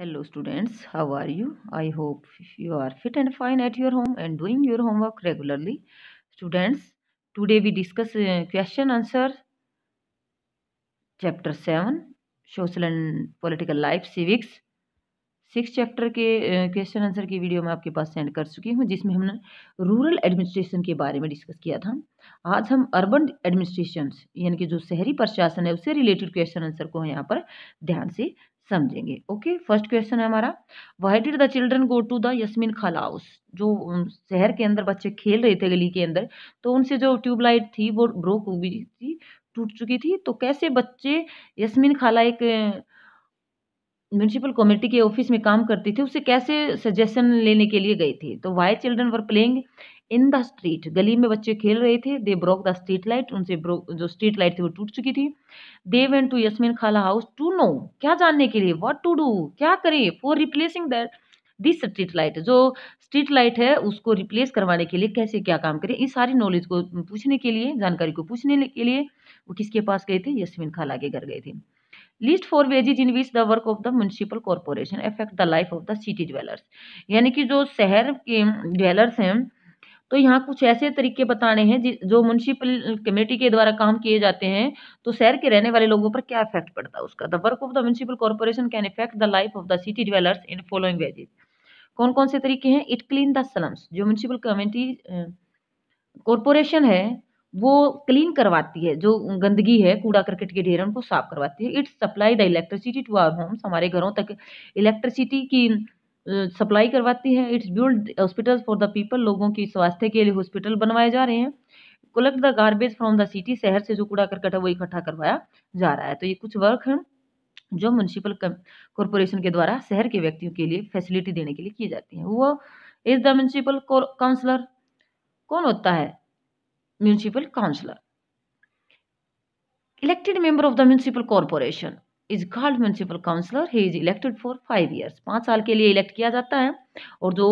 hello students how are you I hope you are fit and fine at your home and doing your homework regularly students today we discuss question answer chapter seven social and political life civics six chapter के question answer की video मैं आपके पास send कर चुकी हूँ जिसमें हमने rural administration के बारे में डिस्कस किया था आज हम अर्बन एडमिनिस्ट्रेशन यानी कि जो शहरी प्रशासन है उससे रिलेटेड क्वेश्चन आंसर को यहाँ पर ध्यान से समझेंगे ओके फर्स्ट क्वेश्चन है हमारा why did the children go to the Yasmin Khala's house जो शहर के अंदर बच्चे खेल रहे थे गली के अंदर तो उनसे जो ट्यूबलाइट थी वो ब्रोक हुई थी टूट चुकी थी तो कैसे बच्चे यस्मिन खाला एक म्यूनसिपल कमेटी के ऑफिस में काम करती थी उससे कैसे सजेशन लेने के लिए गए थे तो why children were playing in the street गली में बच्चे खेल रहे थे they broke the street light उनसे जो स्ट्रीट लाइट थी वो टूट चुकी थी दे वेंट टू यस्मिन खाला हाउस टू नो क्या जानने के लिए वॉट टू डू क्या करें for replacing that this street light जो स्ट्रीट लाइट है उसको रिप्लेस करवाने के लिए कैसे क्या काम करें इस सारी नॉलेज को पूछने के लिए जानकारी को पूछने के लिए वो किसके पास गए थे यस्मिन खाला के घर गए थे list four ways in which the work of the municipal corporation affect the life of the city dwellers यानी कि जो शहर के ज्वेलर्स हैं तो यहाँ कुछ ऐसे तरीके बताने हैं जो म्यूनसिपल कमेटी के द्वारा काम किए जाते हैं तो शहर के रहने वाले लोगों पर क्या इफेक्ट पड़ता है उसका the work of the municipal corporation can effect the life of the city dwellers in following ways कौन कौन से तरीके हैं इट क्लीन द स्लम्स जो म्यूनसिपल कमेटी कॉरपोरेशन है वो क्लीन करवाती है जो गंदगी है कूड़ा करकट के ढेर उनको साफ करवाती है it's supply the electricity to our homes हमारे घरों तक इलेक्ट्रिसिटी की सप्लाई करवाती है it's build hospital for the people लोगों की स्वास्थ्य के लिए हॉस्पिटल बनवाए जा रहे हैं collect the garbage from the city शहर से जो कूड़ा करकट है वो इकट्ठा करवाया जा रहा है तो ये कुछ वर्क हैं जो म्यूनसिपल कॉरपोरेशन के द्वारा शहर के व्यक्तियों के लिए फैसिलिटी देने के लिए की जाती है वो इज द म्यूनसिपल काउंसलर कौन होता है municipal councillor elected member of the municipal corporation is called municipal councillor he is elected for five years पाँच साल के लिए इलेक्ट किया जाता है और जो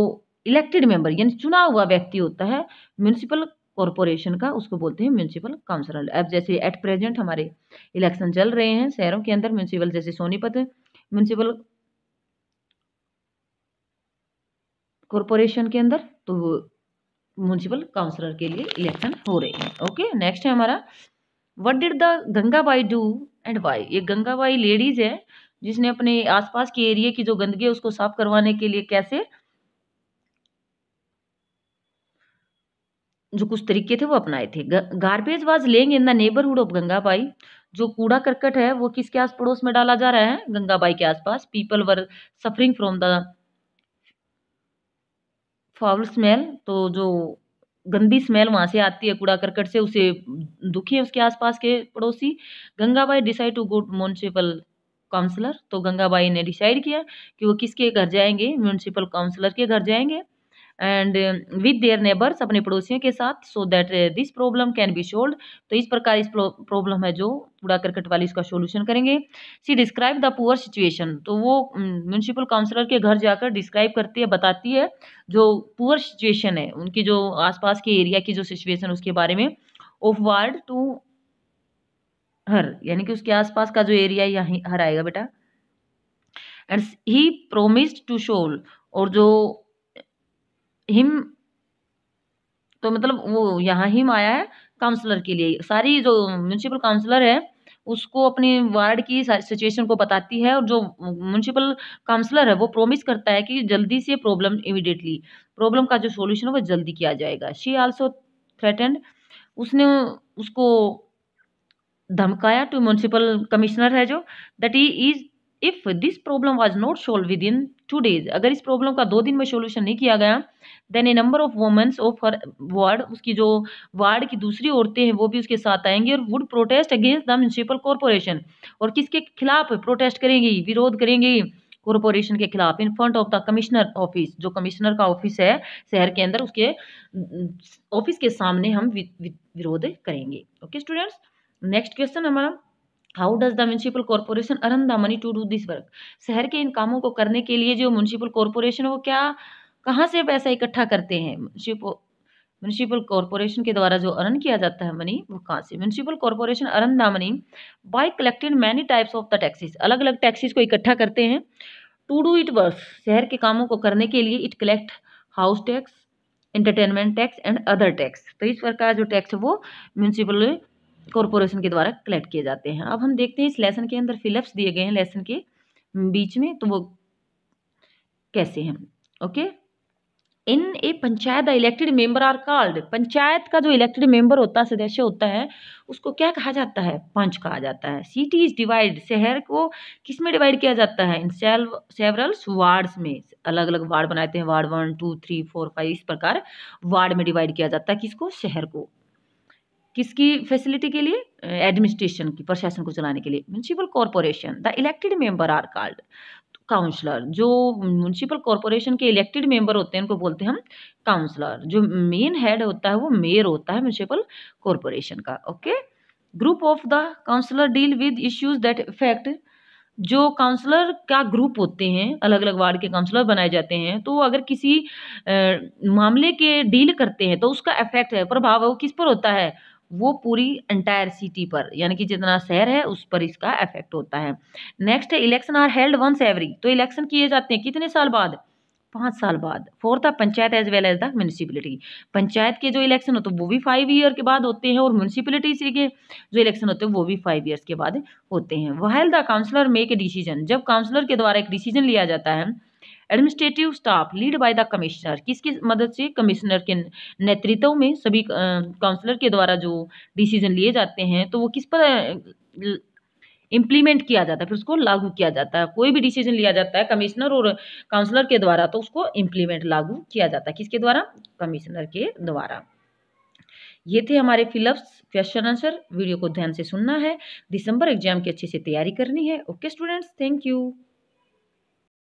इलेक्टेड मेंबर यानी चुना हुआ व्यक्ति होता है म्यूनसिपल कॉरपोरेशन का उसको बोलते हैं म्यूनसिपल काउंसिलर अब जैसे एट प्रेजेंट हमारे इलेक्शन चल रहे हैं शहरों के अंदर म्यूनसिपल जैसे सोनीपत म्यूनसिपल कॉरपोरेशन के अंदर तो म्यूनसिपल काउंसिलर के लिए इलेक्शन हो रहे हैं ओके नेक्स्ट है हमारा what did the Gangabai do and why ये गंगा बाई लेडीज है जिसने अपने आसपास के एरिया की जो गंदगी है उसको साफ करवाने के लिए कैसे जो कुछ तरीके थे वो अपनाए थे garbage was lying in the neighbourhood of Gangabai जो कूड़ा करकट है वो किसके आस पड़ोस में डाला जा रहा है गंगा बाई के आसपास people were suffering from the foul smell तो जो गंदी स्मेल वहाँ से आती है कूड़ा करकट से उसे दुखी है उसके आसपास के पड़ोसी Gangabai decide to go municipal councillor तो गंगाबाई ने डिसाइड किया कि वो किसके घर जाएंगे म्यूनसिपल काउंसलर के घर जाएंगे एंड विद देयर नेबर्स अपने पड़ोसियों के साथ so that this problem can be solve तो इस प्रकार इस प्रॉब्लम है जो कूड़ा करकट वाली इसका सोल्यूशन करेंगे she describe the poor situation तो वो म्यूनसिपल mm, काउंसलर के घर जाकर डिस्क्राइब करती है बताती है जो पुअर सिचुएशन है उनकी जो आसपास के एरिया की जो सिचुएशन उसके बारे में ऑफ वार्ड टू हर यानी कि उसके आसपास का जो एरिया यहाँ हर आएगा बेटा and he promised to solve और जो हिम तो मतलब वो यहाँ हिम आया है काउंसलर के लिए सारी जो म्यूनसिपल काउंसलर है उसको अपनी वार्ड की सिचुएशन को बताती है और जो म्यूनसिपल काउंसलर है वो प्रोमिस करता है कि जल्दी से प्रॉब्लम इमिडिएटली प्रॉब्लम का जो सोल्यूशन है वो जल्दी किया जाएगा शी आल्सो थ्रेटेंड उसने उसको धमकाया टू म्यूनसिपल कमिश्नर है जो that he is if this problem was not solve within two days अगर इस प्रॉब्लम का दो दिन में सोल्यूशन नहीं किया गया then a number of womens of her ward उसकी जो वार्ड की दूसरी औरतें हैं वो भी उसके साथ आएंगी और would protest against the municipal corporation और किसके खिलाफ प्रोटेस्ट करेंगी विरोध करेंगी कॉरपोरेशन के खिलाफ in front of the commissioner office जो कमिश्नर का ऑफिस है शहर के अंदर उसके ऑफिस के सामने हम विरोध करेंगे ओके स्टूडेंट्स नेक्स्ट क्वेश्चन हमारा how does the municipal corporation earn the money to do this work शहर के इन कामों को करने के लिए जो म्यूनसिपल कॉरपोरेशन है वो क्या कहाँ से पैसा इकट्ठा करते हैं म्यूनसिपल कॉरपोरेशन के द्वारा जो अर्न किया जाता है मनी वो कहाँ से municipal corporation earn the money by collected many types of the taxes अलग अलग टैक्सीज को इकट्ठा करते हैं टू डू इट वर्क शहर के कामों को करने के लिए it collect house tax entertainment tax and other tax तो इस प्रकार जो टैक्स है वो म्यूनसिपल कॉरपोरेशन के द्वारा कलेक्ट किए जाते हैं अब हम देखते हैं इस लेसन के अंदर फिलअप्स दिए गए हैं लेसन के हम्म, बीच में तो वो कैसे हैं okay in a panchayat the elected member are called panchayat का जो इलेक्टेड मेंबर होता है सदस्य होता है उसको क्या कहा जाता है पंच कहा जाता है सिटी इज डिवाइड शहर को किस में डिवाइड किया जाता है इन सेवरल वार्ड्स में अलग अलग वार्ड बनाते हैं ward one two three four five इस प्रकार वार्ड में डिवाइड किया जाता है किसको शहर को किसकी फैसिलिटी के लिए एडमिनिस्ट्रेशन की प्रशासन को चलाने के लिए municipal corporation the elected member are called councillor जो म्यूनसिपल कॉरपोरेशन के इलेक्टेड मेंबर होते हैं उनको बोलते हैं हम काउंसलर जो मेन हेड होता है वो मेयर होता है म्यूनसिपल कॉरपोरेशन का okay group of the councillor deal with issues that effect जो काउंसलर का ग्रुप होते हैं अलग अलग वार्ड के काउंसलर बनाए जाते हैं तो अगर किसी आ, मामले के डील करते हैं तो उसका इफेक्ट है प्रभाव वो किस पर होता है वो पूरी एंटायर सिटी पर यानी कि जितना शहर है उस पर इसका इफेक्ट होता है नेक्स्ट है election are held once every तो इलेक्शन किए जाते हैं कितने साल बाद पाँच साल बाद फोर है panchayat as well as the municipality panchayat के जो इलेक्शन होते हैं वो भी फाइव ईयर के बाद होते हैं और म्यूनसिपलिटी के जो इलेक्शन होते हैं वो भी फाइव ईयर्स के बाद होते हैं while the councillor make a decision जब काउंसलर के द्वारा एक डिसीजन लिया जाता है administrative staff lead by the commissioner किसकी मदद से कमिश्नर के नेतृत्व में सभी काउंसलर के द्वारा जो डिसीजन लिए जाते हैं तो वो किस पर इम्प्लीमेंट किया जाता है फिर उसको लागू किया जाता है कोई भी डिसीजन लिया जाता है कमिश्नर और काउंसलर के द्वारा तो उसको इम्प्लीमेंट लागू किया जाता है किसके द्वारा कमिश्नर के द्वारा ये थे हमारे फिलअप्स क्वेश्चन आंसर वीडियो को ध्यान से सुनना है दिसंबर एग्जाम की अच्छे से तैयारी करनी है ओके स्टूडेंट्स थैंक यू